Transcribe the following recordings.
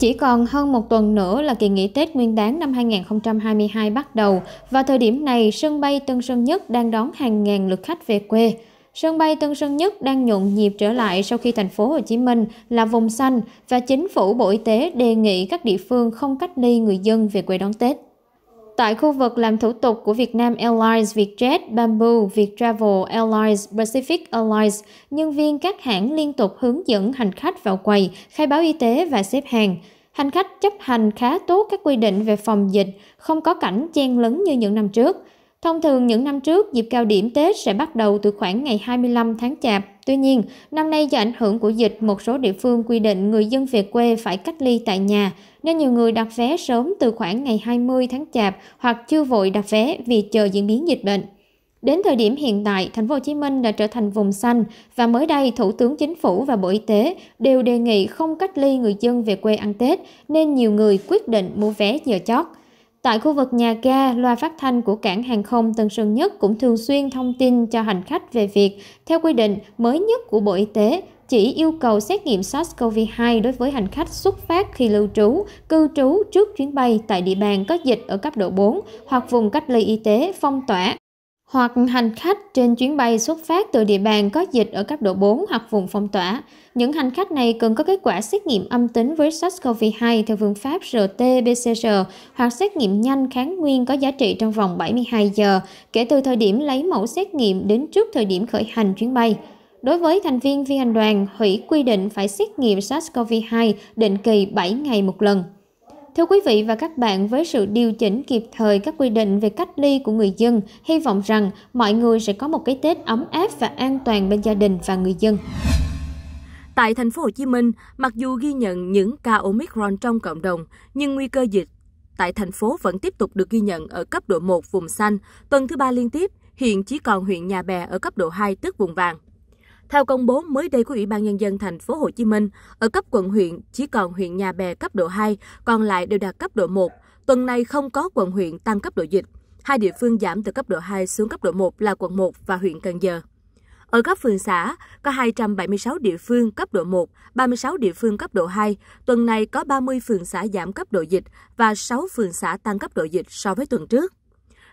Chỉ còn hơn một tuần nữa là kỳ nghỉ Tết Nguyên đán năm 2022 bắt đầu và thời điểm này sân bay Tân Sơn Nhất đang đón hàng ngàn lượt khách về quê. Sân bay Tân Sơn Nhất đang nhộn nhịp trở lại sau khi thành phố Hồ Chí Minh là vùng xanh và chính phủ Bộ Y tế đề nghị các địa phương không cách ly người dân về quê đón Tết. Tại khu vực làm thủ tục của Vietnam Airlines, Vietjet, Bamboo, Viettravel Airlines, Pacific Airlines, nhân viên các hãng liên tục hướng dẫn hành khách vào quầy, khai báo y tế và xếp hàng. Hành khách chấp hành khá tốt các quy định về phòng dịch, không có cảnh chen lấn như những năm trước. Thông thường những năm trước, dịp cao điểm Tết sẽ bắt đầu từ khoảng ngày 25 tháng Chạp. Tuy nhiên, năm nay do ảnh hưởng của dịch, một số địa phương quy định người dân về quê phải cách ly tại nhà, nên nhiều người đặt vé sớm từ khoảng ngày 20 tháng Chạp hoặc chưa vội đặt vé vì chờ diễn biến dịch bệnh. Đến thời điểm hiện tại, thành phố Hồ Chí Minh đã trở thành vùng xanh và mới đây Thủ tướng Chính phủ và Bộ Y tế đều đề nghị không cách ly người dân về quê ăn Tết nên nhiều người quyết định mua vé giờ chót. Tại khu vực nhà ga, loa phát thanh của cảng hàng không Tân Sơn Nhất cũng thường xuyên thông tin cho hành khách về việc, theo quy định mới nhất của Bộ Y tế, chỉ yêu cầu xét nghiệm SARS-CoV-2 đối với hành khách xuất phát khi lưu trú, cư trú trước chuyến bay tại địa bàn có dịch ở cấp độ 4 hoặc vùng cách ly y tế phong tỏa hoặc hành khách trên chuyến bay xuất phát từ địa bàn có dịch ở cấp độ 4 hoặc vùng phong tỏa. Những hành khách này cần có kết quả xét nghiệm âm tính với SARS-CoV-2 theo phương pháp RT-PCR hoặc xét nghiệm nhanh kháng nguyên có giá trị trong vòng 72 giờ kể từ thời điểm lấy mẫu xét nghiệm đến trước thời điểm khởi hành chuyến bay. Đối với thành viên phi hành đoàn, hủy quy định phải xét nghiệm SARS-CoV-2 định kỳ 7 ngày một lần thưa quý vị và các bạn, với sự điều chỉnh kịp thời các quy định về cách ly của người dân, hy vọng rằng mọi người sẽ có một cái Tết ấm áp và an toàn bên gia đình và người dân. Tại thành phố Hồ Chí Minh, mặc dù ghi nhận những ca Omicron trong cộng đồng, nhưng nguy cơ dịch tại thành phố vẫn tiếp tục được ghi nhận ở cấp độ 1 vùng xanh, tuần thứ ba liên tiếp, hiện chỉ còn huyện Nhà Bè ở cấp độ 2 tức vùng vàng. Theo công bố mới đây của Ủy ban nhân dân thành phố Hồ Chí Minh, ở cấp quận huyện chỉ còn huyện Nhà Bè cấp độ 2, còn lại đều đạt cấp độ 1. Tuần này không có quận huyện tăng cấp độ dịch. Hai địa phương giảm từ cấp độ 2 xuống cấp độ 1 là quận 1 và huyện Cần Giờ. Ở cấp phường xã, có 276 địa phương cấp độ 1, 36 địa phương cấp độ 2. Tuần này có 30 phường xã giảm cấp độ dịch và 6 phường xã tăng cấp độ dịch so với tuần trước.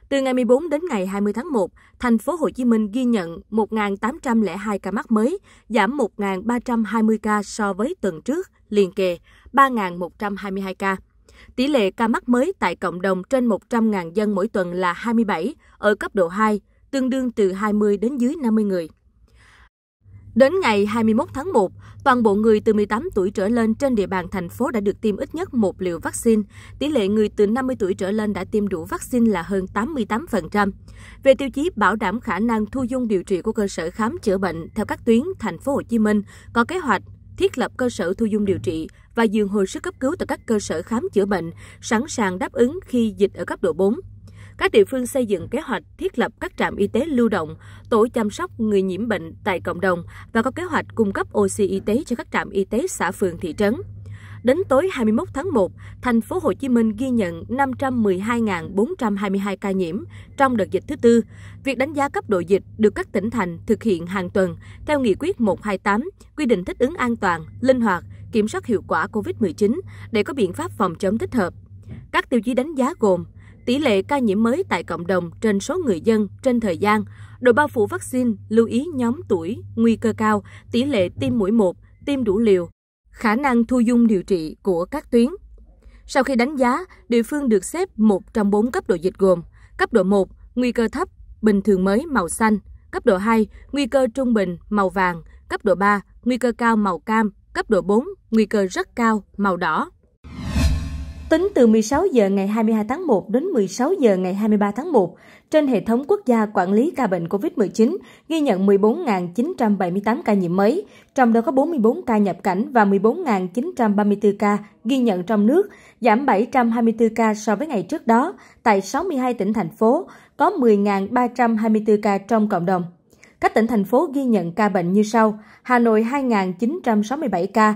Từ ngày 14 đến ngày 20 tháng 1, thành phố Hồ Chí Minh ghi nhận 1.802 ca mắc mới, giảm 1.320 ca so với tuần trước, liền kề 3.122 ca. Tỷ lệ ca mắc mới tại cộng đồng trên 100.000 dân mỗi tuần là 27, ở cấp độ 2, tương đương từ 20 đến dưới 50 người. Đến ngày 21 tháng 1, toàn bộ người từ 18 tuổi trở lên trên địa bàn thành phố đã được tiêm ít nhất một liều vaccine. Tỷ lệ người từ 50 tuổi trở lên đã tiêm đủ vaccine là hơn 88%. Về tiêu chí bảo đảm khả năng thu dung điều trị của cơ sở khám chữa bệnh theo các tuyến, thành phố Hồ Chí Minh có kế hoạch thiết lập cơ sở thu dung điều trị và giường hồi sức cấp cứu tại các cơ sở khám chữa bệnh, sẵn sàng đáp ứng khi dịch ở cấp độ 4. Các địa phương xây dựng kế hoạch thiết lập các trạm y tế lưu động, tổ chăm sóc người nhiễm bệnh tại cộng đồng và có kế hoạch cung cấp oxy y tế cho các trạm y tế xã phường thị trấn. Đến tối 21 tháng 1, thành phố Hồ Chí Minh ghi nhận 512.422 ca nhiễm trong đợt dịch thứ tư. Việc đánh giá cấp độ dịch được các tỉnh thành thực hiện hàng tuần theo nghị quyết 128, quy định thích ứng an toàn, linh hoạt, kiểm soát hiệu quả COVID-19 để có biện pháp phòng chống thích hợp. Các tiêu chí đánh giá gồm tỷ lệ ca nhiễm mới tại cộng đồng trên số người dân, trên thời gian, độ bao phủ vaccine, lưu ý nhóm tuổi, nguy cơ cao, tỷ lệ tiêm mũi 1, tiêm đủ liều, khả năng thu dung điều trị của các tuyến. Sau khi đánh giá, địa phương được xếp một trong bốn cấp độ dịch gồm cấp độ 1, nguy cơ thấp, bình thường mới màu xanh, cấp độ 2, nguy cơ trung bình màu vàng, cấp độ 3, nguy cơ cao màu cam, cấp độ 4, nguy cơ rất cao màu đỏ. Tính từ 16 giờ ngày 22 tháng 1 đến 16 giờ ngày 23 tháng 1, trên hệ thống quốc gia quản lý ca bệnh COVID-19 ghi nhận 14.978 ca nhiễm mới, trong đó có 44 ca nhập cảnh và 14.934 ca ghi nhận trong nước, giảm 724 ca so với ngày trước đó tại 62 tỉnh thành phố, có 10.324 ca trong cộng đồng. Các tỉnh thành phố ghi nhận ca bệnh như sau: Hà Nội 2.967 ca,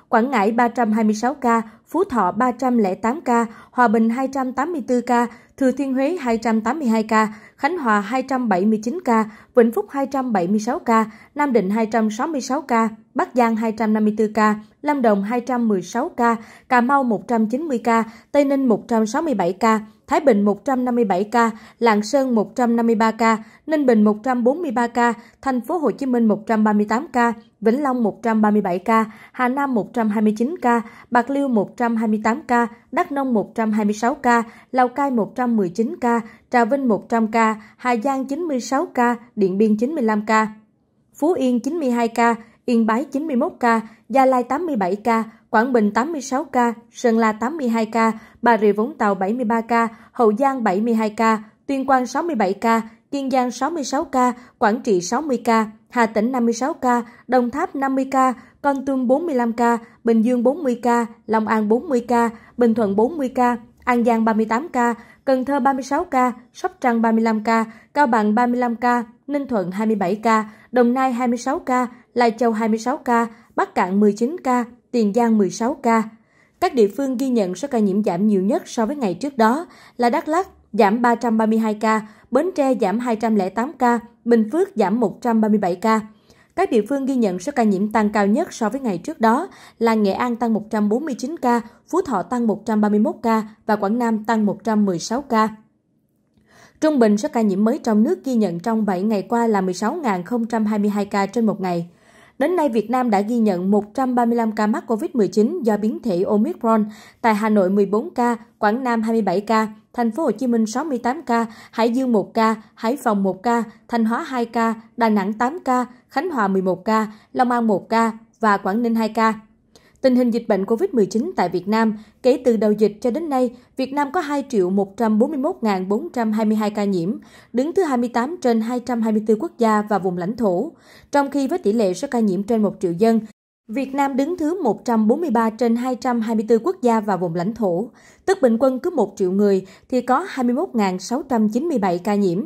Quảng Ngãi 326 ca, Phú Thọ 308 ca, Hòa Bình 284 ca, Thừa Thiên Huế 282 ca, Khánh Hòa 279 ca, Vĩnh Phúc 276 ca, Nam Định 266 ca, Bắc Giang 254 ca, Lâm Đồng 216 ca, Cà Mau 190 ca, Tây Ninh 167 ca, Thái Bình 157 ca, Lạng Sơn 153 ca, Ninh Bình 143 ca, Thành phố Hồ Chí Minh 138 ca, Vĩnh Long 137 ca, Hà Nam 129 ca, Bạc Liêu 128 ca, Đắk Nông 126 ca, Lào Cai 119 ca, Trà Vinh 100 ca, Hà Giang 96 ca, Điện Biên 95 ca, Phú Yên 92 ca, Yên Bái 91 ca, Gia Lai 87 ca, Quảng Bình 86 ca, Sơn La 82 ca, Bà Rịa Vũng Tàu 73 ca, Hậu Giang 72 ca, Tuyên Quang 67 ca, Kiên Giang 66 ca, Quảng Trị 60 ca, Hà Tĩnh 56 ca, Đồng Tháp 50 ca, Con Tum 45 ca, Bình Dương 40 ca, Long An 40 ca, Bình Thuận 40 ca, An Giang 38 ca, Cần Thơ 36 ca, Sóc Trăng 35 ca, Cao Bằng 35 ca, Ninh Thuận 27 ca, Đồng Nai 26 ca, Lai Châu 26 ca, Bắc Cạn 19 ca, Tiền Giang 16 ca. Các địa phương ghi nhận số ca nhiễm giảm nhiều nhất so với ngày trước đó là Đắk Lắk giảm 332 ca, Bến Tre giảm 208 ca, Bình Phước giảm 137 ca. Các địa phương ghi nhận số ca nhiễm tăng cao nhất so với ngày trước đó là Nghệ An tăng 149 ca, Phú Thọ tăng 131 ca và Quảng Nam tăng 116 ca. Trung bình số ca nhiễm mới trong nước ghi nhận trong 7 ngày qua là 16.022 ca trên một ngày. Đến nay, Việt Nam đã ghi nhận 135 ca mắc COVID-19 do biến thể Omicron, tại Hà Nội 14 ca, Quảng Nam 27 ca, Thành phố Hồ Chí Minh 68 ca, Hải Dương 1 ca, Hải Phòng 1 ca, Thanh Hóa 2 ca, Đà Nẵng 8 ca, Khánh Hòa 11 ca, Long An 1 ca và Quảng Ninh 2 ca. Tình hình dịch bệnh COVID-19 tại Việt Nam kể từ đầu dịch cho đến nay, Việt Nam có 2 triệu 141.422 ca nhiễm, đứng thứ 28 trên 224 quốc gia và vùng lãnh thổ. Trong khi với tỷ lệ số ca nhiễm trên 1 triệu dân, Việt Nam đứng thứ 143 trên 224 quốc gia và vùng lãnh thổ, tức bình quân cứ 1 triệu người thì có 21.697 ca nhiễm.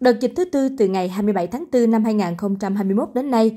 Đợt dịch thứ tư từ ngày 27 tháng 4 năm 2021 đến nay,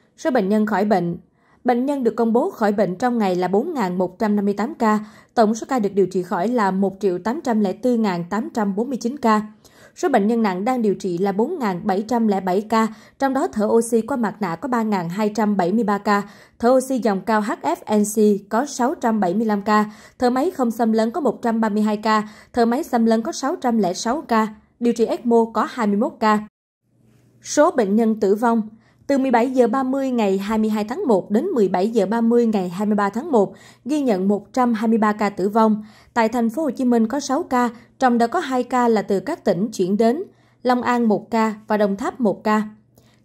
Số bệnh nhân khỏi bệnh Bệnh nhân được công bố khỏi bệnh trong ngày là 4.158 ca, tổng số ca được điều trị khỏi là 1.804.849 ca. Số bệnh nhân nặng đang điều trị là 4.707 ca, trong đó thở oxy qua mặt nạ có 3.273 ca, thở oxy dòng cao HFNC có 675 ca, thở máy không xâm lấn có 132 ca, thở máy xâm lấn có 606 ca, điều trị ECMO có 21 ca. Số bệnh nhân tử vong – từ 17 h 30 ngày 22 tháng 1 đến 17 h 30 ngày 23 tháng 1, ghi nhận 123 ca tử vong. Tại thành phố Hồ Chí Minh có 6 ca, trong đó có 2 ca là từ các tỉnh chuyển đến, Long An 1 ca và Đồng Tháp 1 ca.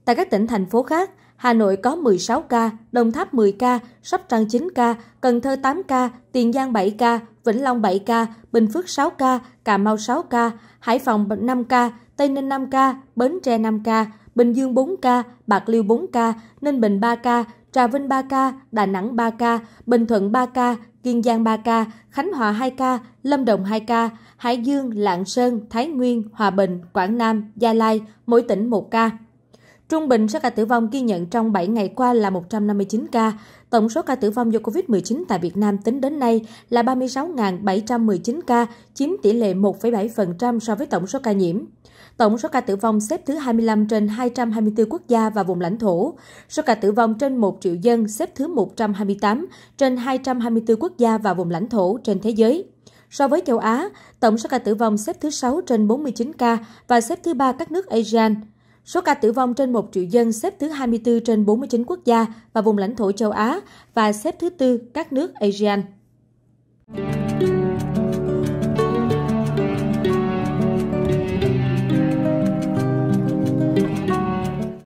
Tại các tỉnh thành phố khác, Hà Nội có 16 ca, Đồng Tháp 10 ca, Sóc Trăng 9 ca, Cần Thơ 8 ca, Tiền Giang 7 ca, Vĩnh Long 7 ca, Bình Phước 6 ca, Cà Mau 6 ca, Hải Phòng 5 ca, Tây Ninh 5 ca, Bến Tre 5 ca, Bình Dương 4 ca, Bạc Liêu 4 ca, Ninh Bình 3 ca, Trà Vinh 3 ca, Đà Nẵng 3 ca, Bình Thuận 3 ca, Kiên Giang 3 ca, Khánh Hòa 2 ca, Lâm Đồng 2 ca, Hải Dương, Lạng Sơn, Thái Nguyên, Hòa Bình, Quảng Nam, Gia Lai, mỗi tỉnh 1 ca. Trung bình số ca tử vong ghi nhận trong 7 ngày qua là 159 ca. Tổng số ca tử vong do COVID-19 tại Việt Nam tính đến nay là 36.719 ca, chiếm tỷ lệ 1,7% so với tổng số ca nhiễm. Tổng số ca tử vong xếp thứ 25 trên 224 quốc gia và vùng lãnh thổ. Số ca tử vong trên 1 triệu dân xếp thứ 128 trên 224 quốc gia và vùng lãnh thổ trên thế giới. So với châu Á, tổng số ca tử vong xếp thứ 6 trên 49 ca và xếp thứ 3 các nước ASEAN. Số ca tử vong trên 1 triệu dân xếp thứ 24 trên 49 quốc gia và vùng lãnh thổ châu Á và xếp thứ tư các nước ASEAN.